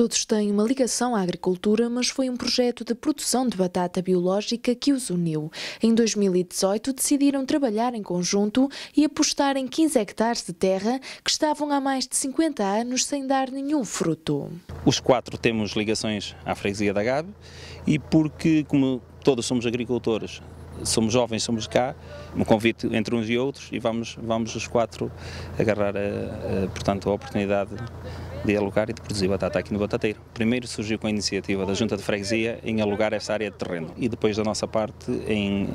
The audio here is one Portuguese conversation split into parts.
Todos têm uma ligação à agricultura, mas foi um projeto de produção de batata biológica que os uniu. Em 2018, decidiram trabalhar em conjunto e apostar em 15 hectares de terra que estavam há mais de 50 anos sem dar nenhum fruto. Os quatro temos ligações à freguesia da Gabe e porque, como todos somos agricultores, somos jovens, somos cá, um convite entre uns e outros e vamos, vamos os quatro agarrar a, a, portanto, a oportunidade de alugar e de produzir batata aqui no Batateiro. Primeiro surgiu com a iniciativa da Junta de Freguesia em alugar essa área de terreno e depois da nossa parte em,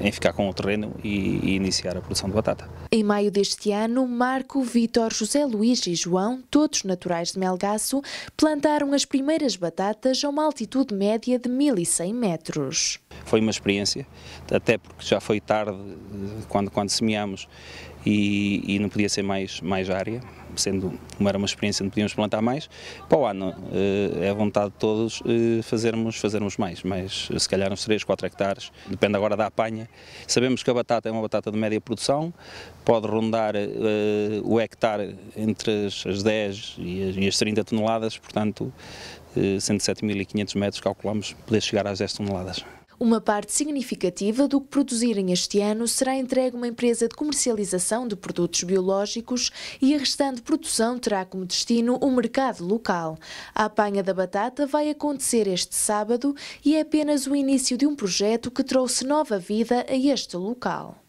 eh, em ficar com o terreno e, e iniciar a produção de batata. Em maio deste ano, Marco, Vítor, José Luís e João, todos naturais de Melgaço, plantaram as primeiras batatas a uma altitude média de 1100 metros. Foi uma experiência, até porque já foi tarde eh, quando, quando semeamos e, e, não podia ser mais, mais área, sendo como era uma experiência, não podíamos plantar mais. Para o ano eh, é vontade de todos eh, fazermos, fazermos mais, mas se calhar uns 3, 4 hectares, depende agora da apanha. Sabemos que a batata é uma batata de média produção, pode rondar eh, o hectare entre as 10 e as, e as 30 toneladas, portanto 107.500 eh, metros calculamos poder chegar às 10 toneladas. Uma parte significativa do que produzirem este ano será entregue a uma empresa de comercialização de produtos biológicos e a restante produção terá como destino o mercado local. A apanha da batata vai acontecer este sábado e é apenas o início de um projeto que trouxe nova vida a este local.